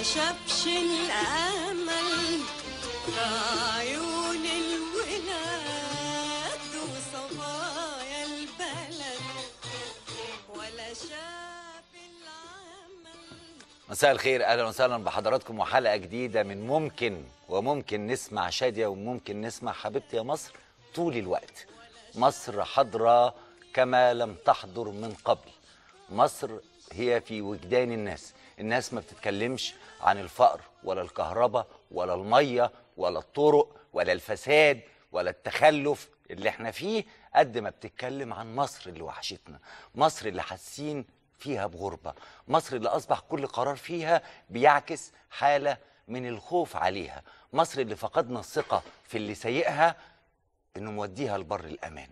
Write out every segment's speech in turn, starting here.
ما شافش الامل في عيون الولاد وصبايا البلد ولا شاف العمل مساء الخير اهلا وسهلا بحضراتكم وحلقه جديده من ممكن وممكن نسمع شاديه وممكن نسمع حبيبتي يا مصر طول الوقت مصر حاضره كما لم تحضر من قبل مصر هي في وجدان الناس الناس ما بتتكلمش عن الفقر ولا الكهرباء ولا الميه ولا الطرق ولا الفساد ولا التخلف اللي احنا فيه قد ما بتتكلم عن مصر اللي وحشتنا مصر اللي حاسين فيها بغربه مصر اللي اصبح كل قرار فيها بيعكس حاله من الخوف عليها مصر اللي فقدنا الثقه في اللي سيئها انه موديها لبر الامان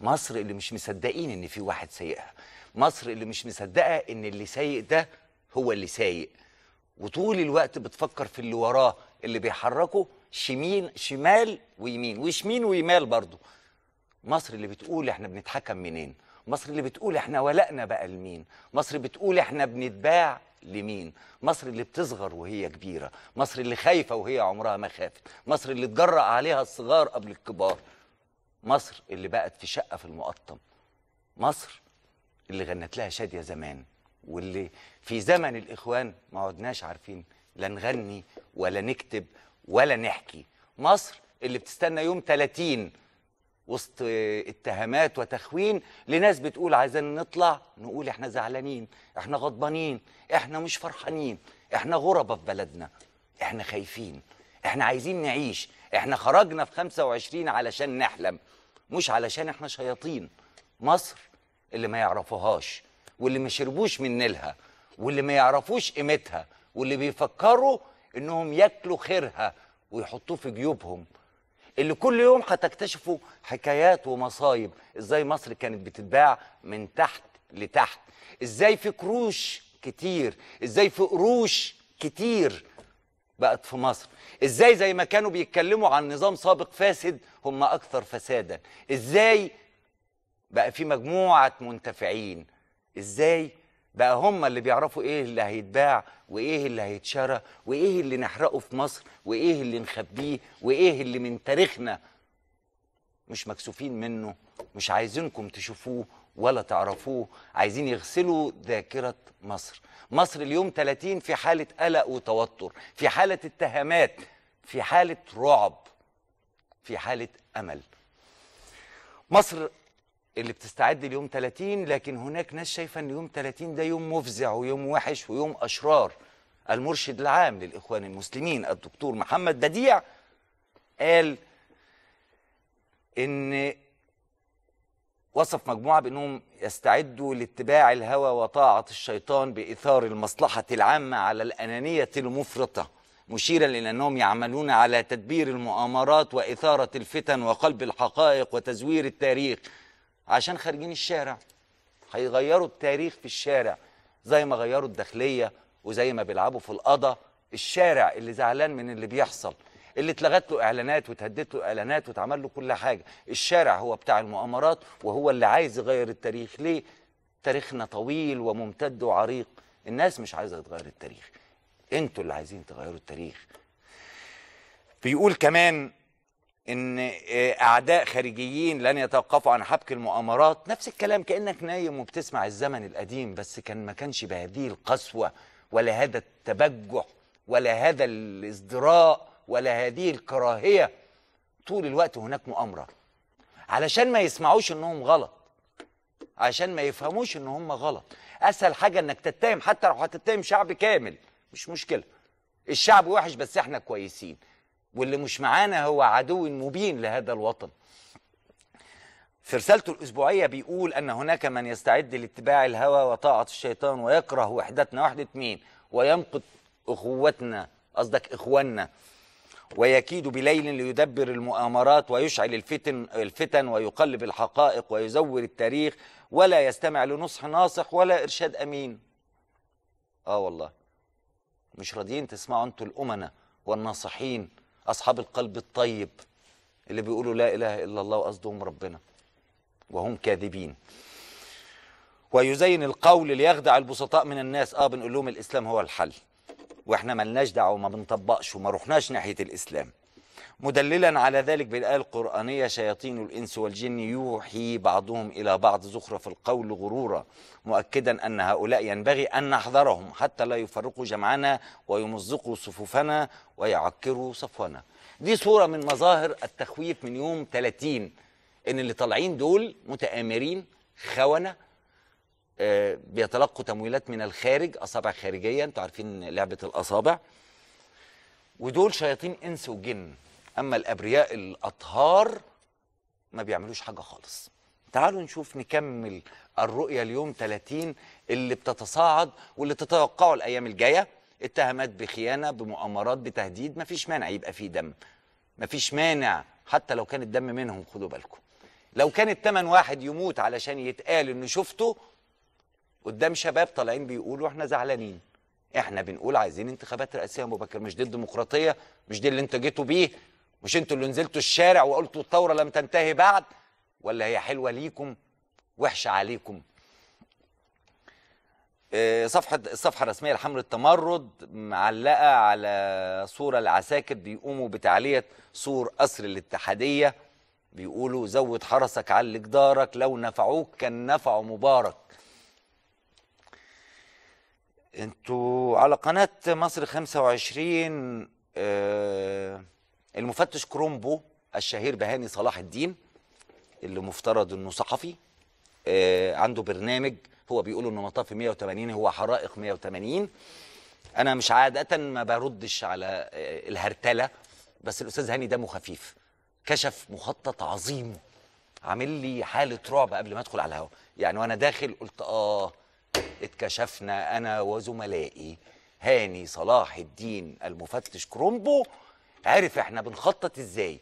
مصر اللي مش مصدقين ان في واحد سيئها مصر اللي مش مصدقه ان اللي سيئ ده هو اللي سايق وطول الوقت بتفكر في اللي وراه اللي بيحركه شمين شمال ويمين وشمين ويمال برضه مصر اللي بتقول احنا بنتحكم منين مصر اللي بتقول احنا ولقنا بقى لمين مصر بتقول احنا بنتباع لمين مصر اللي بتصغر وهي كبيره مصر اللي خايفه وهي عمرها ما خافت مصر اللي اتجرأ عليها الصغار قبل الكبار مصر اللي بقت في شقه في المقطم مصر اللي غنت لها شاديه زمان واللي في زمن الإخوان ما عدناش عارفين لا نغني ولا نكتب ولا نحكي مصر اللي بتستنى يوم 30 وسط اتهامات وتخوين لناس بتقول عايزين نطلع نقول احنا زعلانين احنا غضبانين احنا مش فرحانين احنا غربة في بلدنا احنا خايفين احنا عايزين نعيش احنا خرجنا في 25 علشان نحلم مش علشان احنا شياطين مصر اللي ما يعرفوهاش واللي ما شربوش من نيلها واللي ما يعرفوش قيمتها واللي بيفكروا انهم ياكلوا خيرها ويحطوه في جيوبهم اللي كل يوم هتكتشفوا حكايات ومصايب ازاي مصر كانت بتتباع من تحت لتحت ازاي في كروش كتير ازاي في قروش كتير بقت في مصر ازاي زي ما كانوا بيتكلموا عن نظام سابق فاسد هم اكثر فسادا ازاي بقى في مجموعه منتفعين ازاي بقى هم اللي بيعرفوا ايه اللي هيتباع وايه اللي هيتشرى وايه اللي نحرقه في مصر وايه اللي نخبيه وايه اللي من تاريخنا مش مكسوفين منه مش عايزينكم تشوفوه ولا تعرفوه عايزين يغسلوا ذاكرة مصر مصر اليوم 30 في حالة قلق وتوتر في حالة اتهامات في حالة رعب في حالة أمل مصر اللي بتستعد ليوم 30 لكن هناك ناس شايفه ان يوم 30 ده يوم مفزع ويوم وحش ويوم اشرار المرشد العام للاخوان المسلمين الدكتور محمد بديع قال ان وصف مجموعه بانهم يستعدوا لاتباع الهوى وطاعه الشيطان بايثار المصلحه العامه على الانانيه المفرطه مشيرا الى انهم يعملون على تدبير المؤامرات واثاره الفتن وقلب الحقائق وتزوير التاريخ عشان خارجين الشارع هيغيروا التاريخ في الشارع زي ما غيروا الداخليه وزي ما بيلعبوا في القضا الشارع اللي زعلان من اللي بيحصل اللي اتلغت له اعلانات واتهدت له اعلانات واتعمل له كل حاجه الشارع هو بتاع المؤامرات وهو اللي عايز يغير التاريخ ليه تاريخنا طويل وممتد وعريق الناس مش عايزه تغير التاريخ انتوا اللي عايزين تغيروا التاريخ بيقول كمان ان آه، اعداء خارجيين لن يتوقفوا عن حبك المؤامرات نفس الكلام كانك نايم وبتسمع الزمن القديم بس كان ما كانش بهذه القسوه ولا هذا التبجح ولا هذا الازدراء ولا هذه الكراهيه طول الوقت هناك مؤامره علشان ما يسمعوش انهم غلط عشان ما يفهموش ان هم غلط اسهل حاجه انك تتهم حتى لو هتتهم شعب كامل مش مشكله الشعب وحش بس احنا كويسين واللي مش معانا هو عدو مبين لهذا الوطن في رسالته الأسبوعية بيقول أن هناك من يستعد لاتباع الهوى وطاعة الشيطان ويكره وحدتنا وحدة مين وينقض أخوتنا قصدك إخواننا ويكيد بليل ليدبر المؤامرات ويشعل الفتن, الفتن ويقلب الحقائق ويزور التاريخ ولا يستمع لنصح ناصح ولا إرشاد أمين آه والله مش راضيين تسمعوا أنتوا الأمنة والناصحين أصحاب القلب الطيب اللي بيقولوا لا إله إلا الله وقصدهم ربنا وهم كاذبين ويزين القول ليخدع البسطاء من الناس اه بنقول لهم الإسلام هو الحل واحنا ملناش دعوه وما بنطبقش وما رحناش ناحيه الإسلام مدللا على ذلك بالآية القرآنية شياطين الإنس والجن يوحي بعضهم إلى بعض زخرف القول غرورا مؤكدا أن هؤلاء ينبغي أن نحذرهم حتى لا يفرقوا جمعنا ويمزقوا صفوفنا ويعكروا صفونا دي صورة من مظاهر التخويف من يوم 30 إن اللي طالعين دول متآمرين خونة آه، بيتلقوا تمويلات من الخارج أصابع خارجية أنتوا عارفين لعبة الأصابع ودول شياطين انس وجن اما الابرياء الاطهار ما بيعملوش حاجه خالص تعالوا نشوف نكمل الرؤية اليوم 30 اللي بتتصاعد واللي تتوقعه الأيام الجاية اتهامات بخيانة بمؤامرات بتهديد ما فيش مانع يبقى فيه دم ما فيش مانع حتى لو كان الدم منهم خدوا بالكم لو كان التمن واحد يموت علشان يتقال انه شفته قدام شباب طالعين بيقولوا احنا زعلانين احنا بنقول عايزين انتخابات رئاسيه مبكره مش دي الديمقراطيه مش دي اللي انت جيتوا بيه مش انتوا اللي نزلتوا الشارع وقلتوا الثوره لم تنتهي بعد ولا هي حلوه ليكم وحشه عليكم آه، صفحة الصفحة الرسمية لحمل التمرد معلقة على صورة العساكر بيقوموا بتعلية سور قصر الاتحادية بيقولوا زود حرسك على جدارك لو نفعوك كان نفعه مبارك انتوا على قناة مصر 25 آه المفتش كرومبو الشهير بهاني صلاح الدين اللي مفترض انه صحفي آه عنده برنامج هو بيقول انه مطاف 180 هو حرائق 180 انا مش عاده ما بردش على آه الهرتله بس الاستاذ هاني دمه خفيف كشف مخطط عظيم عامل لي حاله رعب قبل ما ادخل على الهواء يعني وانا داخل قلت اه اتكشفنا انا وزملائي هاني صلاح الدين المفتش كرومبو عرف احنا بنخطط ازاي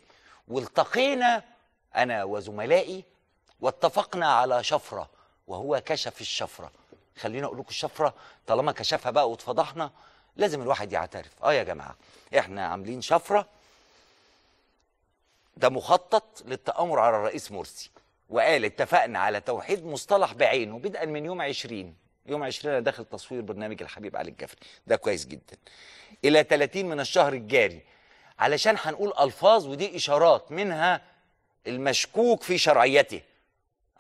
والتقينا انا وزملائي واتفقنا على شفره وهو كشف الشفره خلينا اقول لكم الشفره طالما كشفها بقى واتفضحنا لازم الواحد يعترف اه يا جماعه احنا عاملين شفره ده مخطط للتامر على الرئيس مرسي وقال اتفقنا على توحيد مصطلح بعينه بدءا من يوم 20 يوم 20 انا داخل تصوير برنامج الحبيب علي الجفري ده كويس جدا الى 30 من الشهر الجاري علشان هنقول الفاظ ودي اشارات منها المشكوك في شرعيته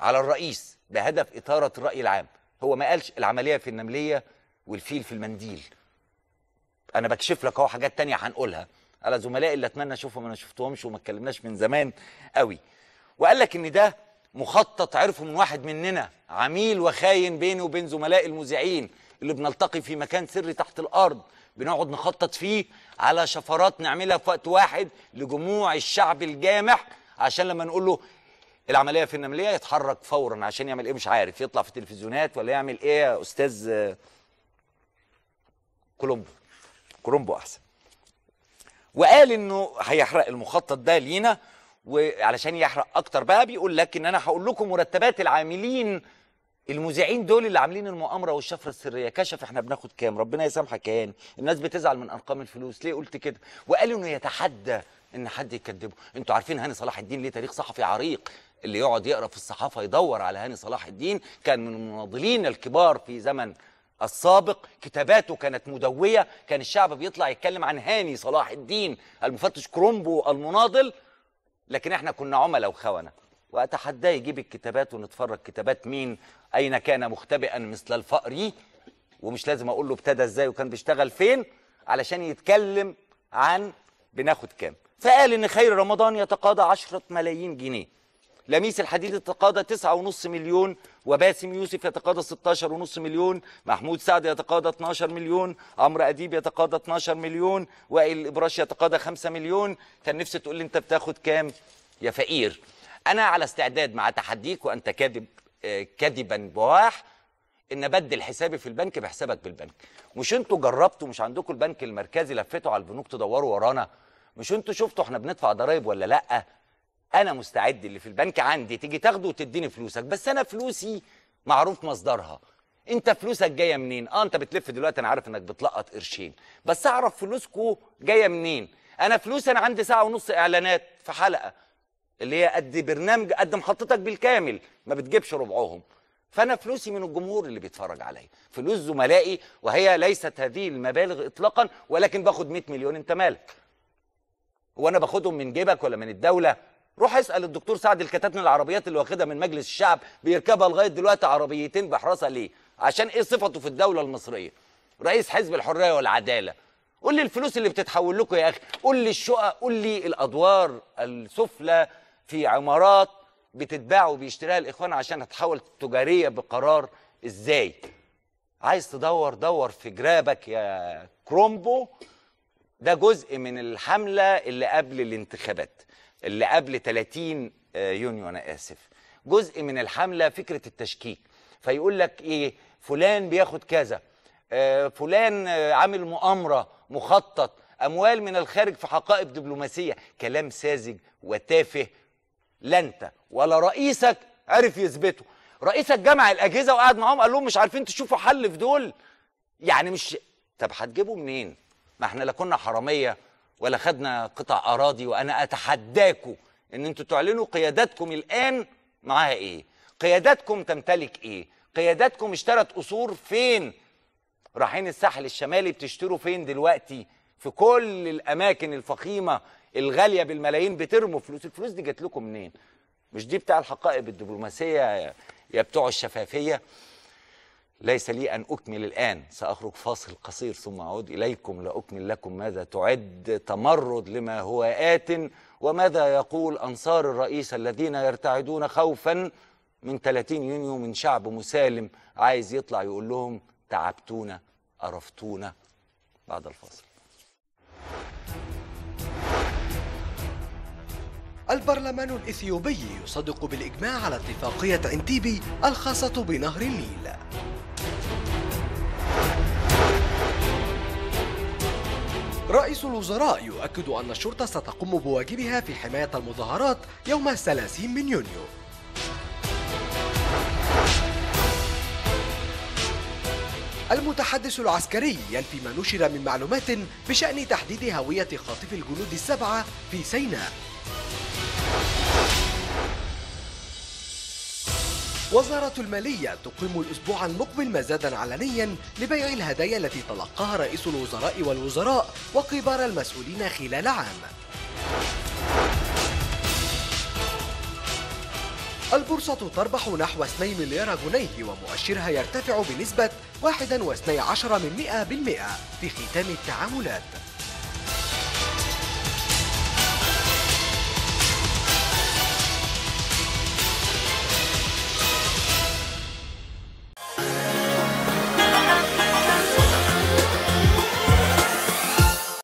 على الرئيس بهدف اثاره الراي العام هو ما قالش العمليه في النمليه والفيل في المنديل انا بكشف لك اهو حاجات تانية هنقولها على زملائي اللي اتمنى اشوفهم انا شفتهمش وما اتكلمناش من زمان قوي وقال لك ان ده مخطط عرفه من واحد مننا عميل وخاين بيني وبين زملائي المذيعين اللي بنلتقي في مكان سري تحت الارض بنقعد نخطط فيه على شفرات نعملها في وقت واحد لجموع الشعب الجامح عشان لما نقول له العمليه في النمليه يتحرك فورا عشان يعمل ايه مش عارف يطلع في التلفزيونات ولا يعمل ايه يا استاذ كولومبو كولومبو احسن وقال انه هيحرق المخطط ده لينا وعلشان يحرق اكتر بقى بيقول لك ان انا هقول لكم مرتبات العاملين المذيعين دول اللي عاملين المؤامره والشفره السريه كشف احنا بناخد كام ربنا يسامحك يا هاني الناس بتزعل من ارقام الفلوس ليه قلت كده وقالوا انه يتحدى ان حد يكذبه انتوا عارفين هاني صلاح الدين ليه تاريخ صحفي عريق اللي يقعد يقرا في الصحافه يدور على هاني صلاح الدين كان من المناضلين الكبار في زمن السابق كتاباته كانت مدويه كان الشعب بيطلع يتكلم عن هاني صلاح الدين المفتش كرومبو المناضل لكن احنا كنا عملاء وخونه وأتحداه يجيب الكتابات ونتفرج كتابات مين أين كان مختبئا مثل الفقر ومش لازم أقول له ابتدى إزاي وكان بيشتغل فين علشان يتكلم عن بناخد كام فقال إن خير رمضان يتقاضى 10 ملايين جنيه لميس الحديد يتقاضى 9.5 مليون وباسم يوسف يتقاضى 16.5 مليون محمود سعد يتقاضى 12 مليون عمرو اديب يتقاضى 12 مليون وائل ابراش يتقاضى 5 مليون كان نفسي تقول لي انت بتاخد كام يا فقير أنا على استعداد مع تحديك وأنت كاذب آه، كذبا بواح ان بدل حسابي في البنك بحسابك بالبنك مش انتوا جربتوا مش عندكم البنك المركزي لفيتوا على البنوك تدوروا ورانا مش انتوا شفتوا احنا بندفع ضرايب ولا لا انا مستعد اللي في البنك عندي تيجي تاخده وتديني فلوسك بس انا فلوسي معروف مصدرها انت فلوسك جايه منين اه انت بتلف دلوقتي انا عارف انك بتلقط قرشين بس اعرف فلوسكو جايه منين انا فلوسي انا عندي ساعه ونص اعلانات في حلقه اللي هي قد برنامج قد محطتك بالكامل ما بتجيبش ربعهم فانا فلوسي من الجمهور اللي بيتفرج عليا فلوس زملائي وهي ليست هذه المبالغ اطلاقا ولكن باخد 100 مليون انت مالك هو انا باخدهم من جيبك ولا من الدوله روح اسال الدكتور سعد الكتاتن العربيات اللي واخدها من مجلس الشعب بيركبها لغايه دلوقتي عربيتين بحراسه ليه عشان ايه صفته في الدوله المصريه رئيس حزب الحريه والعداله قول لي الفلوس اللي بتتحول لكم يا اخي قول لي الشقق قول لي الادوار السفلى في عمارات بتتباع وبيشتريها الاخوان عشان هتحول تجاريه بقرار ازاي عايز تدور دور في جرابك يا كرومبو ده جزء من الحمله اللي قبل الانتخابات اللي قبل 30 آه، يونيو انا اسف جزء من الحمله فكره التشكيك فيقول لك ايه فلان بياخد كذا آه، فلان آه، عامل مؤامره مخطط اموال من الخارج في حقائب دبلوماسيه كلام ساذج وتافه لا انت ولا رئيسك عرف يثبته رئيسك جمع الاجهزه وقعد معاهم قال لهم مش عارفين تشوفوا حل في دول يعني مش طب هتجيبه منين ما احنا لا كنا حراميه ولا خدنا قطع اراضي وانا اتحداكم ان انتوا تعلنوا قياداتكم الان معاها ايه قياداتكم تمتلك ايه قياداتكم اشترت قصور فين رايحين الساحل الشمالي بتشتروا فين دلوقتي في كل الاماكن الفخيمه الغاليه بالملايين بترموا فلوس الفلوس دي جت لكم منين مش دي بتاع الحقائب الدبلوماسيه يا بتوع الشفافيه ليس لي ان اكمل الان ساخرج فاصل قصير ثم اعود اليكم لاكمل لكم ماذا تعد تمرد لما هو ات وماذا يقول انصار الرئيس الذين يرتعدون خوفا من 30 يونيو من شعب مسالم عايز يطلع يقول لهم تعبتونا قرفتونا بعد الفاصل البرلمان الإثيوبي يصدق بالإجماع على اتفاقية انتيبي الخاصة بنهر النيل رئيس الوزراء يؤكد أن الشرطة ستقوم بواجبها في حماية المظاهرات يوم 30 من يونيو المتحدث العسكري ينفي ما نشر من معلومات بشأن تحديد هوية خاطف الجنود السبعة في سيناء وزارة المالية تقيم الأسبوع المقبل مزادا علنيا لبيع الهدايا التي تلقاها رئيس الوزراء والوزراء وكبار المسؤولين خلال عام البورصة تربح نحو 2 مليار جنيه ومؤشرها يرتفع بنسبة 1.12% في ختام التعاملات